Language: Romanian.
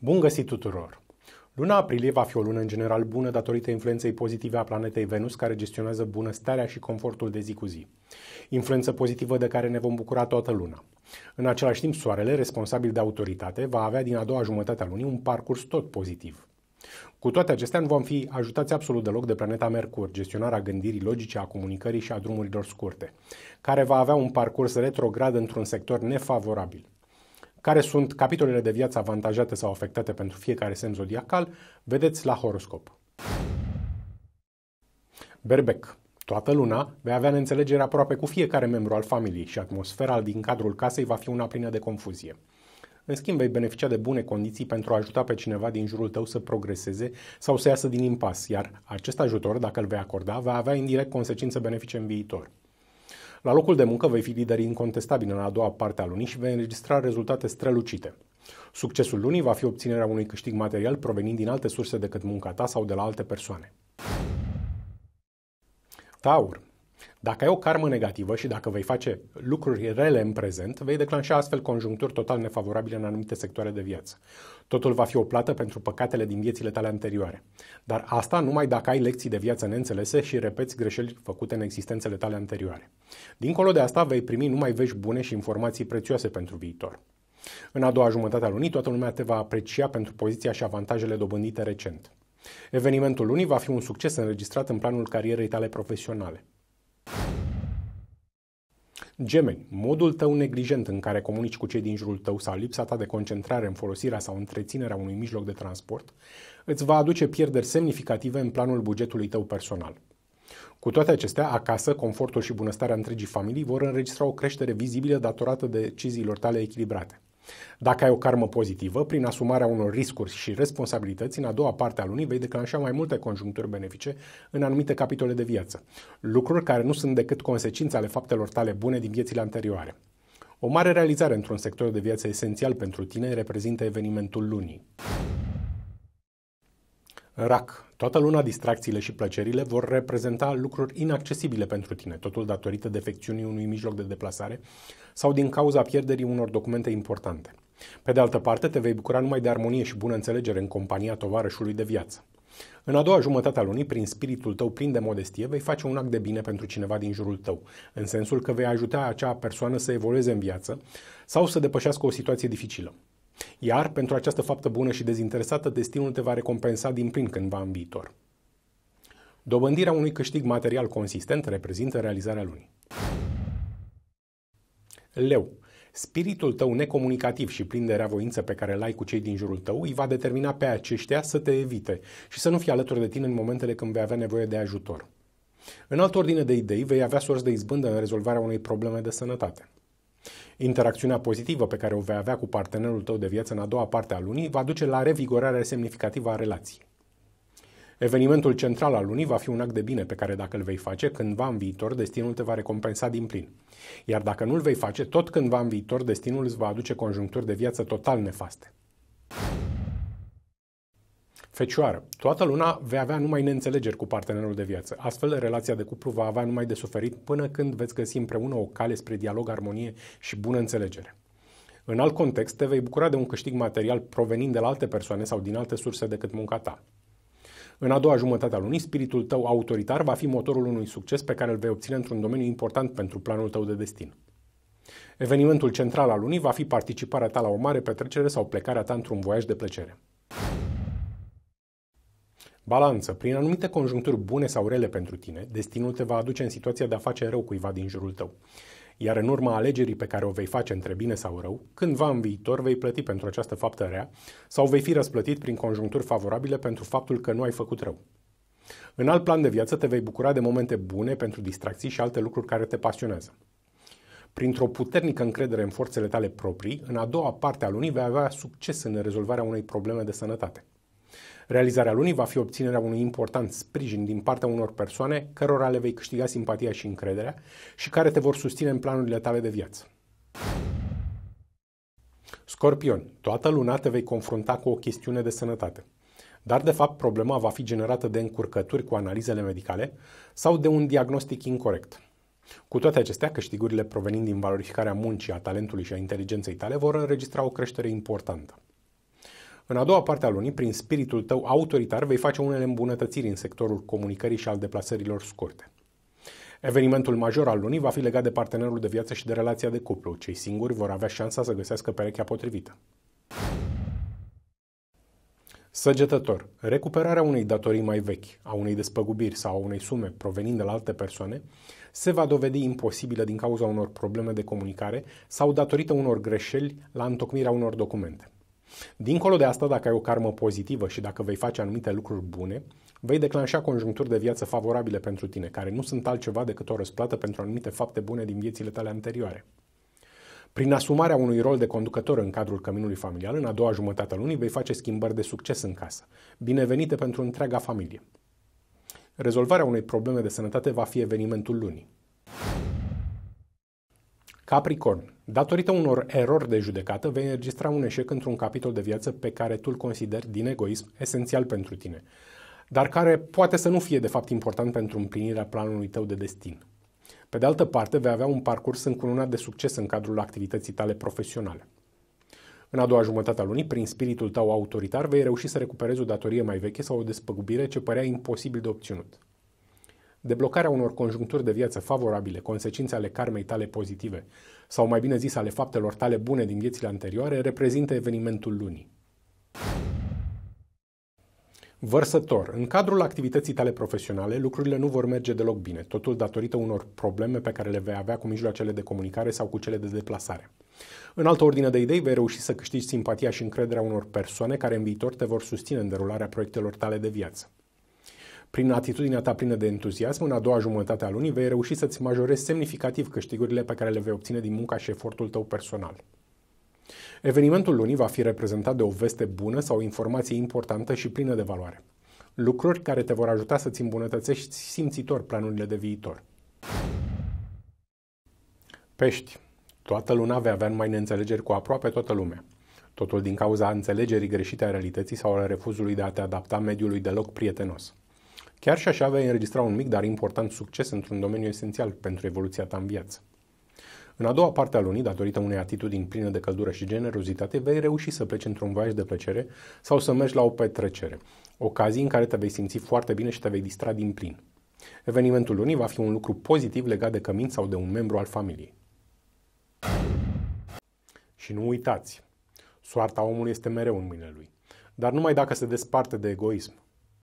Bun găsit tuturor! Luna aprilie va fi o lună în general bună datorită influenței pozitive a planetei Venus, care gestionează bunăstarea și confortul de zi cu zi. Influență pozitivă de care ne vom bucura toată luna. În același timp, Soarele, responsabil de autoritate, va avea din a doua jumătate a lunii un parcurs tot pozitiv. Cu toate acestea, nu vom fi ajutați absolut deloc de planeta Mercur, gestionarea gândirii logice, a comunicării și a drumurilor scurte, care va avea un parcurs retrograd într-un sector nefavorabil care sunt capitolele de viață avantajate sau afectate pentru fiecare semn zodiacal, vedeți la horoscop. Berbec. Toată luna vei avea neînțelegere aproape cu fiecare membru al familiei și atmosfera din cadrul casei va fi una plină de confuzie. În schimb, vei beneficia de bune condiții pentru a ajuta pe cineva din jurul tău să progreseze sau să iasă din impas, iar acest ajutor, dacă îl vei acorda, va avea indirect consecințe benefice în viitor. La locul de muncă vei fi lider incontestabil în a doua parte a lunii și vei înregistra rezultate strălucite. Succesul lunii va fi obținerea unui câștig material provenind din alte surse decât munca ta sau de la alte persoane. Taur dacă ai o karmă negativă și dacă vei face lucruri rele în prezent, vei declanșa astfel conjuncturi total nefavorabile în anumite sectoare de viață. Totul va fi o plată pentru păcatele din viețile tale anterioare. Dar asta numai dacă ai lecții de viață neînțelese și repeți greșeli făcute în existențele tale anterioare. Dincolo de asta, vei primi numai vești bune și informații prețioase pentru viitor. În a doua jumătate a lunii, toată lumea te va aprecia pentru poziția și avantajele dobândite recent. Evenimentul lunii va fi un succes înregistrat în planul carierei tale profesionale. Gemeni, modul tău neglijent în care comunici cu cei din jurul tău sau lipsa ta de concentrare în folosirea sau întreținerea unui mijloc de transport îți va aduce pierderi semnificative în planul bugetului tău personal. Cu toate acestea, acasă, confortul și bunăstarea întregii familii vor înregistra o creștere vizibilă datorată deciziilor tale echilibrate. Dacă ai o karmă pozitivă, prin asumarea unor riscuri și responsabilități, în a doua parte a lunii vei declanșa mai multe conjuncturi benefice în anumite capitole de viață, lucruri care nu sunt decât consecințe ale faptelor tale bune din viețile anterioare. O mare realizare într-un sector de viață esențial pentru tine reprezintă evenimentul lunii. RAC. Toată luna distracțiile și plăcerile vor reprezenta lucruri inaccesibile pentru tine, totul datorită defecțiunii unui mijloc de deplasare sau din cauza pierderii unor documente importante. Pe de altă parte, te vei bucura numai de armonie și bună înțelegere în compania tovarășului de viață. În a doua jumătate a lunii, prin spiritul tău plin de modestie, vei face un act de bine pentru cineva din jurul tău, în sensul că vei ajuta acea persoană să evolueze în viață sau să depășească o situație dificilă. Iar, pentru această faptă bună și dezinteresată, destinul te va recompensa din plin cândva în viitor. Dobândirea unui câștig material consistent reprezintă realizarea lunii. Leu. Spiritul tău necomunicativ și plin de reavoință pe care îl ai cu cei din jurul tău îi va determina pe aceștia să te evite și să nu fie alături de tine în momentele când vei avea nevoie de ajutor. În altă ordine de idei, vei avea sorți de izbândă în rezolvarea unei probleme de sănătate. Interacțiunea pozitivă pe care o vei avea cu partenerul tău de viață în a doua parte a lunii va duce la revigorarea semnificativă a relației. Evenimentul central al lunii va fi un act de bine pe care dacă îl vei face cândva în viitor, destinul te va recompensa din plin. Iar dacă nu îl vei face, tot cândva în viitor, destinul îți va aduce conjuncturi de viață total nefaste. Fecioară, toată luna vei avea numai neînțelegeri cu partenerul de viață. Astfel, relația de cuplu va avea numai de suferit până când veți găsi împreună o cale spre dialog, armonie și bună înțelegere. În alt context, te vei bucura de un câștig material provenind de la alte persoane sau din alte surse decât munca ta. În a doua jumătate a lunii, spiritul tău autoritar va fi motorul unui succes pe care îl vei obține într-un domeniu important pentru planul tău de destin. Evenimentul central al lunii va fi participarea ta la o mare petrecere sau plecarea ta într-un voiaj de plăcere. Balanță. Prin anumite conjuncturi bune sau rele pentru tine, destinul te va aduce în situația de a face rău cuiva din jurul tău. Iar în urma alegerii pe care o vei face între bine sau rău, cândva în viitor vei plăti pentru această faptă rea sau vei fi răsplătit prin conjuncturi favorabile pentru faptul că nu ai făcut rău. În alt plan de viață te vei bucura de momente bune pentru distracții și alte lucruri care te pasionează. Printr-o puternică încredere în forțele tale proprii, în a doua parte a lunii vei avea succes în rezolvarea unei probleme de sănătate. Realizarea lunii va fi obținerea unui important sprijin din partea unor persoane cărora le vei câștiga simpatia și încrederea și care te vor susține în planurile tale de viață. Scorpion, toată luna te vei confrunta cu o chestiune de sănătate. Dar, de fapt, problema va fi generată de încurcături cu analizele medicale sau de un diagnostic incorrect. Cu toate acestea, câștigurile provenind din valorificarea muncii, a talentului și a inteligenței tale vor înregistra o creștere importantă. În a doua parte a lunii, prin spiritul tău autoritar, vei face unele îmbunătățiri în sectorul comunicării și al deplasărilor scurte. Evenimentul major al lunii va fi legat de partenerul de viață și de relația de cuplu. Cei singuri vor avea șansa să găsească perechea potrivită. Săgetător. Recuperarea unei datorii mai vechi, a unei despăgubiri sau a unei sume provenind de la alte persoane se va dovedi imposibilă din cauza unor probleme de comunicare sau datorită unor greșeli la întocmirea unor documente. Dincolo de asta, dacă ai o karmă pozitivă și dacă vei face anumite lucruri bune, vei declanșa conjuncturi de viață favorabile pentru tine, care nu sunt altceva decât o răsplată pentru anumite fapte bune din viețile tale anterioare. Prin asumarea unui rol de conducător în cadrul căminului familial, în a doua jumătate a lunii vei face schimbări de succes în casă, binevenite pentru întreaga familie. Rezolvarea unei probleme de sănătate va fi evenimentul lunii. Capricorn, datorită unor erori de judecată, vei înregistra un eșec într-un capitol de viață pe care tu îl consideri din egoism esențial pentru tine, dar care poate să nu fie de fapt important pentru împlinirea planului tău de destin. Pe de altă parte, vei avea un parcurs încununat de succes în cadrul activității tale profesionale. În a doua jumătate a lunii, prin spiritul tău autoritar, vei reuși să recuperezi o datorie mai veche sau o despăgubire ce părea imposibil de obținut deblocarea unor conjuncturi de viață favorabile, consecințe ale karmei tale pozitive, sau mai bine zis ale faptelor tale bune din viețile anterioare, reprezintă evenimentul lunii. Vărsător. În cadrul activității tale profesionale, lucrurile nu vor merge deloc bine, totul datorită unor probleme pe care le vei avea cu mijloacele de comunicare sau cu cele de deplasare. În altă ordine de idei, vei reuși să câștigi simpatia și încrederea unor persoane care în viitor te vor susține în derularea proiectelor tale de viață. Prin atitudinea ta plină de entuziasm, în a doua jumătate a lunii vei reuși să-ți majorezi semnificativ câștigurile pe care le vei obține din munca și efortul tău personal. Evenimentul lunii va fi reprezentat de o veste bună sau o informație importantă și plină de valoare. Lucruri care te vor ajuta să-ți îmbunătățești simțitor planurile de viitor. Pești. Toată luna vei avea numai neînțelegeri cu aproape toată lumea. Totul din cauza înțelegerii greșite a realității sau a refuzului de a te adapta mediului deloc prietenos. Chiar și așa vei înregistra un mic, dar important succes într-un domeniu esențial pentru evoluția ta în viață. În a doua parte a lunii, datorită unei atitudini pline de căldură și generozitate, vei reuși să pleci într-un voiaj de plăcere sau să mergi la o petrecere, ocazii în care te vei simți foarte bine și te vei distra din plin. Evenimentul lunii va fi un lucru pozitiv legat de cămin sau de un membru al familiei. Și nu uitați, soarta omului este mereu în mâinile lui, dar numai dacă se desparte de egoism,